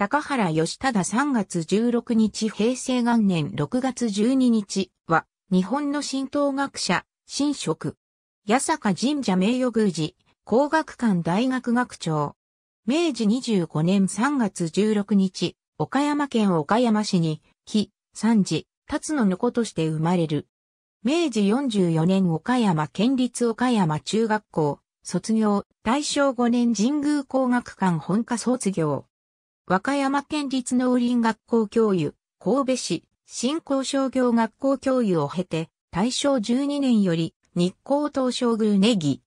高原義忠3月16日平成元年6月12日は、日本の神道学者、神職。八坂神社名誉宮司、工学館大学学長。明治25年3月16日、岡山県岡山市に、木、三次、辰の子として生まれる。明治44年岡山県立岡山中学校、卒業、大正5年神宮工学館本科卒業。和歌山県立農林学校教諭、神戸市、新興商業学校教諭を経て、大正12年より、日光東照宮ネギ。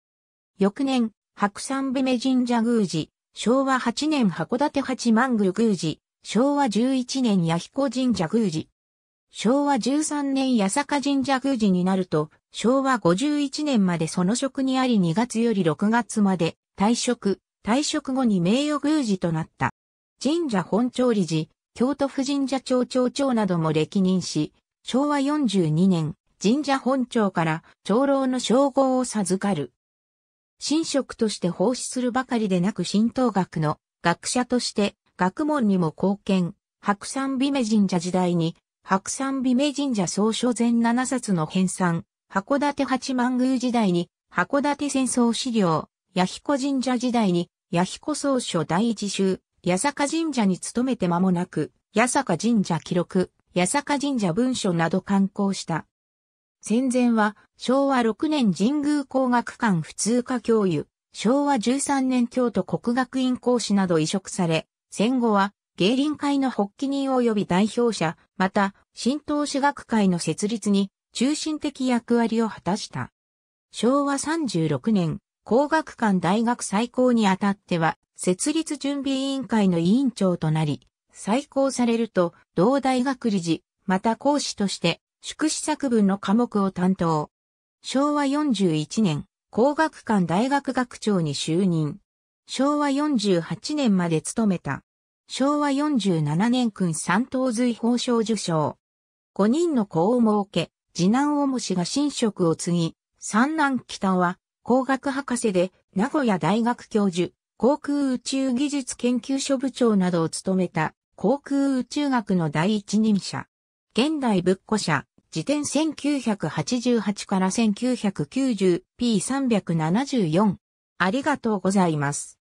翌年、白山部目神社宮司、昭和8年函館八幡宮宮司、昭和11年弥彦神社宮司。昭和13年八坂神社宮司になると、昭和51年までその職にあり2月より6月まで退職、退職後に名誉宮司となった。神社本庁理事、京都府神社町町長なども歴任し、昭和42年、神社本庁から長老の称号を授かる。神職として奉仕するばかりでなく神道学の学者として学問にも貢献、白山美女神社時代に白山美女神社総書全7冊の編纂、函館八幡宮時代に函館戦争資料、弥彦神社時代に弥彦総書第一集、八坂神社に勤めて間もなく、八坂神社記録、八坂神社文書など刊行した。戦前は昭和6年神宮工学館普通科教諭、昭和13年京都国学院講師など移植され、戦後は芸林会の発起人及び代表者、また新東私学会の設立に中心的役割を果たした。昭和36年、工学館大学最高にあたっては、設立準備委員会の委員長となり、再考されると、同大学理事、また講師として、宿詞作文の科目を担当。昭和41年、工学館大学学長に就任。昭和48年まで務めた。昭和47年君三等随法賞受賞。5人の子を設け、次男おもしが新職を継ぎ、三男北は工学博士で、名古屋大学教授、航空宇宙技術研究所部長などを務めた、航空宇宙学の第一人者。現代仏庫社、辞典1988から 1990P374。ありがとうございます。